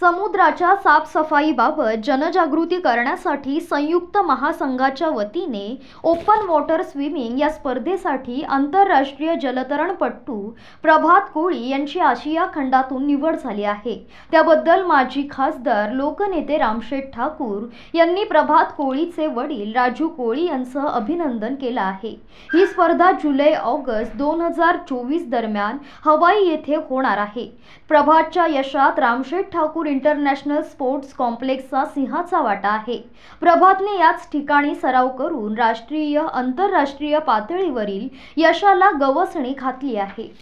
समुद्राच्या साफसफाईबाबत जनजागृती करण्यासाठी संयुक्त महासंघाच्या वतीने ओपन वॉटर स्विमिंग या स्पर्धेसाठी आंतरराष्ट्रीय जलतरणपटू प्रभात कोळी यांची आशिया खंडातून निवड झाली आहे त्याबद्दल माजी खासदार लोकनेते रामशेठ ठाकूर यांनी प्रभात कोळीचे वडील राजू कोळी यांचं अभिनंदन केलं आहे ही स्पर्धा जुलै ऑगस्ट दोन हजार चोवीस दरम्यान हवाई येथे होणार आहे प्रभातच्या यशात रामशेठ ठाकूर इंटरनॅशनल स्पोर्ट्स कॉम्प्लेक्सचा सिंहाचा वाटा आहे प्रभातने याच ठिकाणी सराव करून राष्ट्रीय आंतरराष्ट्रीय पातळीवरील यशाला गवसणी घातली आहे